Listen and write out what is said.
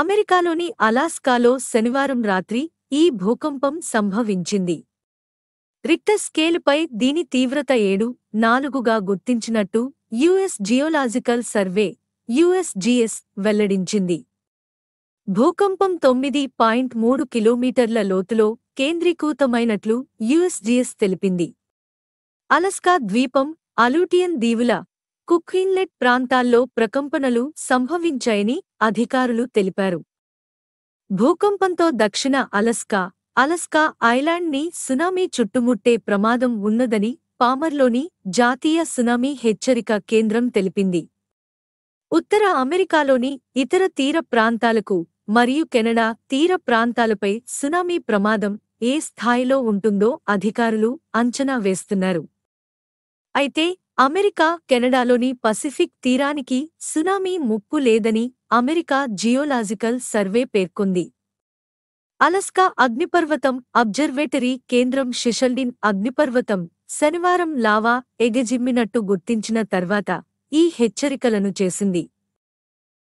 అమెరికాలోని అలాస్కాలో శనివారం రాత్రి ఈ భూకంపం సంభవించింది రిక్టర్ స్కేలుపై దీని తీవ్రత ఏడు నాలుగుగా గుర్తించినట్టు యుఎస్ జియోలాజికల్ సర్వే యుఎస్జిఎస్ వెల్లడించింది భూకంపం తొమ్మిది పాయింట్ మూడు కిలోమీటర్ల లోతులో కేంద్రీకృతమైనట్లు యుఎస్జిఎస్ తెలిపింది అలస్కా ద్వీపం అలూటియన్ దీవుల కుక్వీన్లెట్ ప్రాంతాల్లో ప్రకంపనలు సంభవించాయని అధికారులు తెలిపారు భూకంపంతో దక్షిణ అలస్కా అలస్కా ఐలాండ్ని సునామీ చుట్టుముట్టే ప్రమాదం ఉన్నదని పామర్లోని జాతీయ సునామీ హెచ్చరిక కేంద్రం తెలిపింది ఉత్తర అమెరికాలోని ఇతర తీర ప్రాంతాలకు మరియు కెనడా తీర ప్రాంతాలపై సునామీ ప్రమాదం ఏ స్థాయిలో ఉంటుందో అధికారులు అంచనా వేస్తున్నారు అయితే అమెరికా కెనడాలోని పసిఫిక్ తీరానికి సునామీ ముప్పు లేదని అమెరికా జియోలాజికల్ సర్వే పేర్కొంది అలస్కా అగ్నిపర్వతం అబ్జర్వేటరీ కేంద్రం షిషల్డిన్ అగ్నిపర్వతం శనివారం లావా ఎగజిమ్మినట్టు గుర్తించిన తర్వాత ఈ హెచ్చరికలను చేసింది